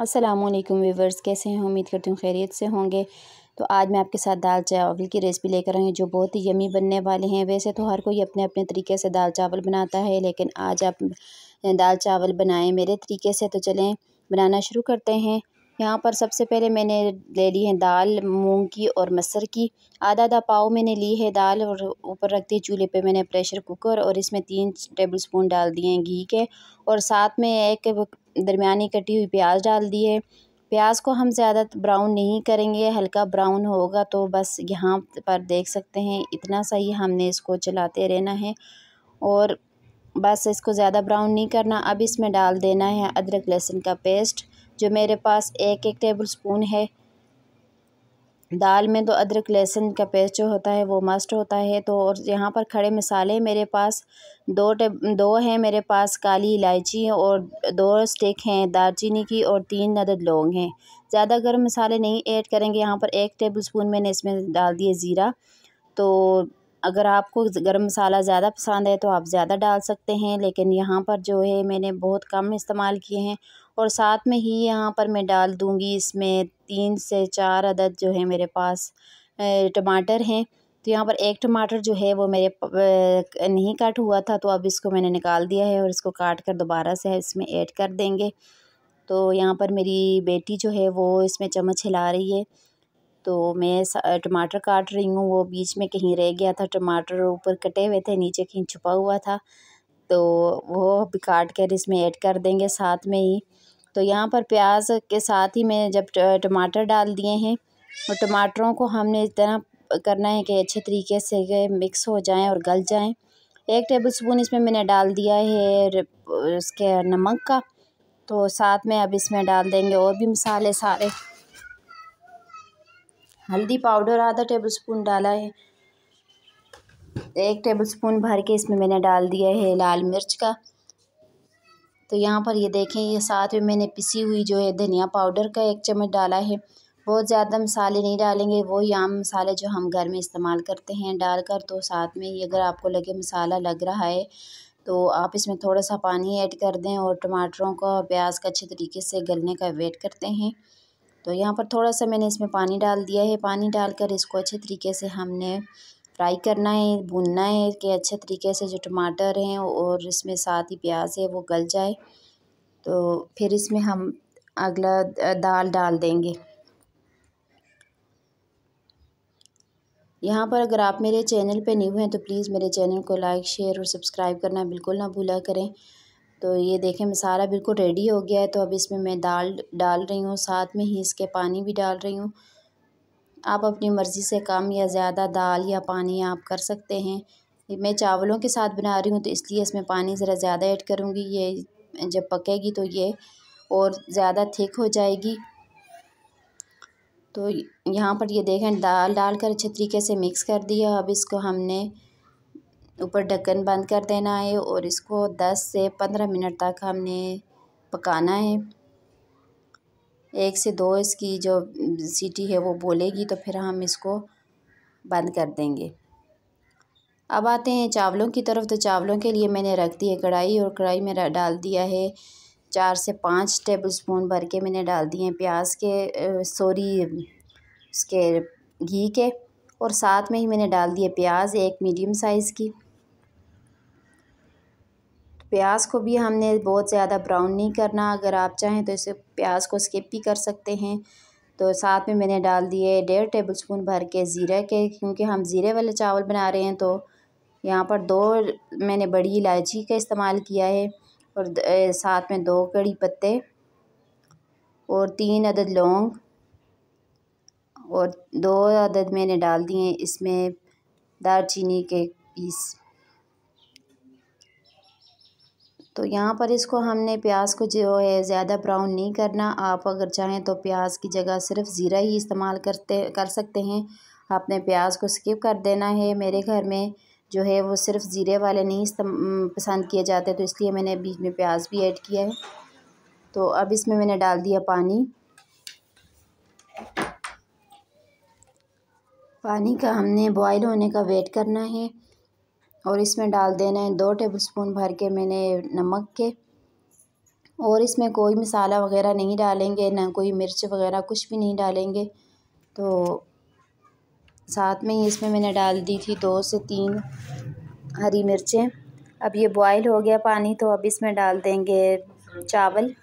Aslam viewers कैसे हैं उम्मीद करती हूँ खैरियत से होंगे तो आज मैं आपके साथ दाल चावल की रेसिपी लेकर आई हूँ जो बहुत ही यमी बनने वाले हैं वैसे तो हर कोई अपने अपने तरीके से दाल चावल बनाता है लेकिन आज आप दाल चावल बनाएं मेरे तरीके से तो चलें बनाना शुरू करते हैं यहाँ पर सबसे पहले मैंने ले ली है दाल मूंग की और मसर की आधा आधा पाव मैंने ली है दाल और ऊपर रख दी चूल्हे पे मैंने प्रेशर कुकर और इसमें तीन टेबल स्पून डाल दिए हैं घी के और साथ में एक दरमियानी कटी हुई प्याज डाल दी है प्याज को हम ज़्यादा ब्राउन नहीं करेंगे हल्का ब्राउन होगा तो बस यहाँ पर देख सकते हैं इतना सही हमने इसको चलाते रहना है और बस इसको ज़्यादा ब्राउन नहीं करना अब इसमें डाल देना है अदरक लहसुन का पेस्ट जो मेरे पास एक एक टेबल स्पून है दाल में तो अदरक लहसुन का पेस्ट जो होता है वो मस्ट होता है तो और यहाँ पर खड़े मसाले मेरे पास दो टेब दो हैं मेरे पास काली इलायची और दो स्टिक हैं दालचीनी की और तीन अदद लौंग हैं ज़्यादा गर्म मसाले नहीं ऐड करेंगे यहाँ पर एक टेबल स्पून मैंने इसमें डाल दिए ज़ीरा तो अगर आपको गरम मसाला ज़्यादा पसंद है तो आप ज़्यादा डाल सकते हैं लेकिन यहाँ पर जो है मैंने बहुत कम इस्तेमाल किए हैं और साथ में ही यहाँ पर मैं डाल दूँगी इसमें तीन से चार अदद जो है मेरे पास टमाटर हैं तो यहाँ पर एक टमाटर जो है वो मेरे नहीं कट हुआ था तो अब इसको मैंने निकाल दिया है और इसको काट कर दोबारा से इसमें ऐड कर देंगे तो यहाँ पर मेरी बेटी जो है वो इसमें चम्मच हिला रही है तो मैं टमाटर काट रही हूँ वो बीच में कहीं रह गया था टमाटर ऊपर कटे हुए थे नीचे कहीं छुपा हुआ था तो वो भी काट कर इसमें ऐड कर देंगे साथ में ही तो यहाँ पर प्याज के साथ ही मैं जब टमाटर डाल दिए हैं और टमाटरों को हमने इस तरह करना है कि अच्छे तरीके से मिक्स हो जाएं और गल जाएं एक टेबल स्पून इसमें मैंने डाल दिया है इसके नमक का तो साथ में अब इसमें डाल देंगे और भी मसाले सारे हल्दी पाउडर आधा टेबल स्पून डाला है एक टेबल स्पून भर के इसमें मैंने डाल दिया है लाल मिर्च का तो यहाँ पर ये देखें ये साथ में मैंने पिसी हुई जो है धनिया पाउडर का एक चम्मच डाला है बहुत ज़्यादा मसाले नहीं डालेंगे वही आम मसाले जो हम घर में इस्तेमाल करते हैं डालकर तो साथ में ही अगर आपको लगे मसाला लग रहा है तो आप इसमें थोड़ा सा पानी ऐड कर दें और टमाटरों का और प्याज का अच्छे तरीके से गलने का वेट करते हैं तो यहाँ पर थोड़ा सा मैंने इसमें पानी डाल दिया है पानी डालकर इसको अच्छे तरीके से हमने फ्राई करना है भूनना है कि अच्छे तरीके से जो टमाटर हैं और इसमें साथ ही प्याज है वो गल जाए तो फिर इसमें हम अगला दाल डाल देंगे यहाँ पर अगर आप मेरे चैनल पे न्यू हैं तो प्लीज़ मेरे चैनल को लाइक शेयर और सब्सक्राइब करना बिल्कुल ना भूला करें तो ये देखें मसाला बिल्कुल रेडी हो गया है तो अब इसमें मैं दाल डाल रही हूँ साथ में ही इसके पानी भी डाल रही हूँ आप अपनी मर्ज़ी से कम या ज़्यादा दाल या पानी आप कर सकते हैं मैं चावलों के साथ बना रही हूँ तो इसलिए इसमें पानी ज़रा ज़्यादा ऐड करूँगी ये जब पकेगी तो ये और ज़्यादा थिक हो जाएगी तो यहाँ पर ये देखें दाल डालकर अच्छे तरीके से मिक्स कर दिया अब इसको हमने ऊपर ढक्कन बंद कर देना है और इसको 10 से 15 मिनट तक हमने पकाना है एक से दो इसकी जो सीटी है वो बोलेगी तो फिर हम इसको बंद कर देंगे अब आते हैं चावलों की तरफ तो चावलों के लिए मैंने रख दी है कढ़ाई और कढ़ाई में डाल दिया है चार से पाँच टेबल स्पून भर के मैंने डाल दिए हैं प्याज के सॉरी उसके घी के और साथ में ही मैंने डाल दिए प्याज एक मीडियम साइज़ की प्याज को भी हमने बहुत ज़्यादा ब्राउन नहीं करना अगर आप चाहें तो इसे प्याज को स्किप भी कर सकते हैं तो साथ में मैंने डाल दिए डेढ़ टेबल स्पून भर के ज़ीरे के क्योंकि हम ज़ीरे वाले चावल बना रहे हैं तो यहाँ पर दो मैंने बड़ी इलायची का इस्तेमाल किया है और साथ में दो कड़ी पत्ते और तीन अदद लौंग और दो अदद मैंने डाल दिए इसमें दालचीनी के पीस तो यहाँ पर इसको हमने प्याज को जो है ज़्यादा ब्राउन नहीं करना आप अगर चाहें तो प्याज की जगह सिर्फ ज़ीरा ही इस्तेमाल करते कर सकते हैं आपने प्याज को स्किप कर देना है मेरे घर में जो है वो सिर्फ ज़ीरे वाले नहीं पसंद किए जाते तो इसलिए मैंने बीच में प्याज भी ऐड किया है तो अब इसमें मैंने डाल दिया पानी पानी का हमने बॉयल होने का वेट करना है और इसमें डाल देने है दो टेबलस्पून भर के मैंने नमक के और इसमें कोई मसाला वगैरह नहीं डालेंगे ना कोई मिर्च वगैरह कुछ भी नहीं डालेंगे तो साथ में ही इसमें मैंने डाल दी थी दो से तीन हरी मिर्चें अब ये बॉयल हो गया पानी तो अब इसमें डाल देंगे चावल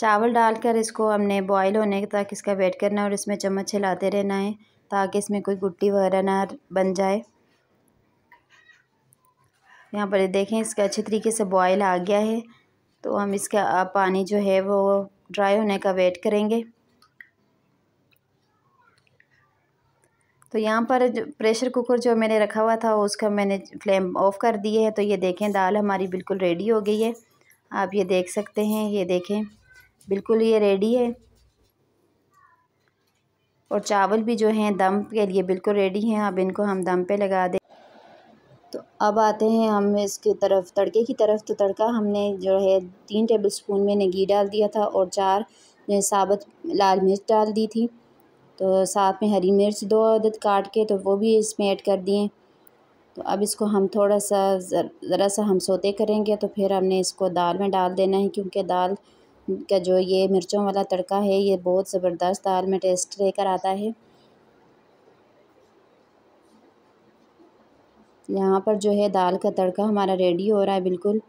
चावल डालकर इसको हमने बॉयल होने तक इसका वेट करना है और इसमें चम्मच हिलाते रहना है ताकि तो इसमें कोई गुट्टी वगैरह ना बन जाए यहाँ पर देखें इसका अच्छे तरीके से बॉयल आ गया है तो हम इसका पानी जो है वो ड्राई होने का वेट करेंगे तो यहाँ पर प्रेशर कुकर जो मैंने रखा हुआ था उसका मैंने फ्लेम ऑफ़ कर दिए है तो ये देखें दाल हमारी बिल्कुल रेडी हो गई है आप ये देख सकते हैं ये देखें बिल्कुल ये रेडी है और चावल भी जो हैं दम के लिए बिल्कुल रेडी हैं अब इनको हम दम पे लगा दें तो अब आते हैं हम इसके तरफ तड़के की तरफ तो तड़का हमने जो है तीन टेबल स्पून में घी डाल दिया था और चार जो है साबुत लाल मिर्च डाल दी थी तो साथ में हरी मिर्च दो अदद काट के तो वो भी इसमें ऐड कर दिए तो अब इसको हम थोड़ा सा ज़रा सा हम सोते करेंगे तो फिर हमने इसको दाल में डाल देना है क्योंकि दाल का जो ये मिर्चों वाला तड़का है ये बहुत ज़बरदस्त दाल में टेस्ट लेकर आता है यहाँ पर जो है दाल का तड़का हमारा रेडी हो रहा है बिल्कुल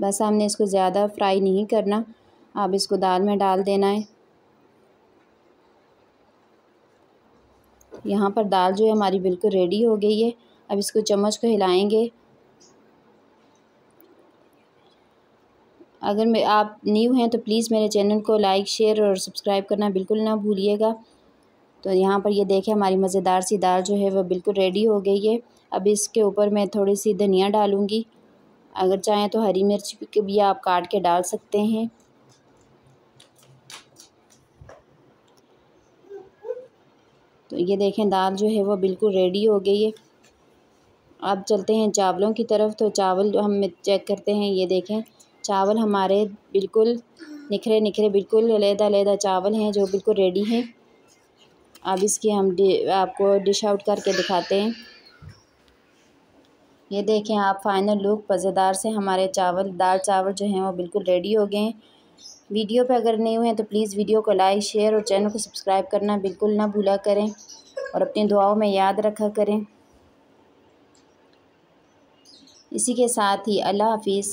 बस हमने इसको ज़्यादा फ्राई नहीं करना आप इसको दाल में डाल देना है यहाँ पर दाल जो है हमारी बिल्कुल रेडी हो गई है अब इसको चम्मच को हिलाएंगे अगर मैं आप न्यू हैं तो प्लीज़ मेरे चैनल को लाइक शेयर और सब्सक्राइब करना बिल्कुल ना भूलिएगा तो यहाँ पर ये देखें हमारी मज़ेदार सी दाल जो है वह बिल्कुल रेडी हो गई है अब इसके ऊपर मैं थोड़ी सी धनिया डालूँगी अगर चाहें तो हरी मिर्च भी आप काट के डाल सकते हैं तो ये देखें दाल जो है वो बिल्कुल रेडी हो गई है अब चलते हैं चावलों की तरफ तो चावल जो हम चेक करते हैं ये देखें चावल हमारे बिल्कुल निखरे निखरे बिल्कुल लहदा लहदा चावल हैं जो बिल्कुल रेडी हैं अब इसकी हम आपको डिश आउट करके दिखाते हैं ये देखें आप फाइनल लुक मज़ेदार से हमारे चावल दाल चावल जो हैं वो बिल्कुल रेडी हो गए हैं वीडियो पे अगर नहीं हुए हैं तो प्लीज़ वीडियो को लाइक शेयर और चैनल को सब्सक्राइब करना बिल्कुल ना भूला करें और अपनी दुआओं में याद रखा करें इसी के साथ ही अल्लाह हाफिज़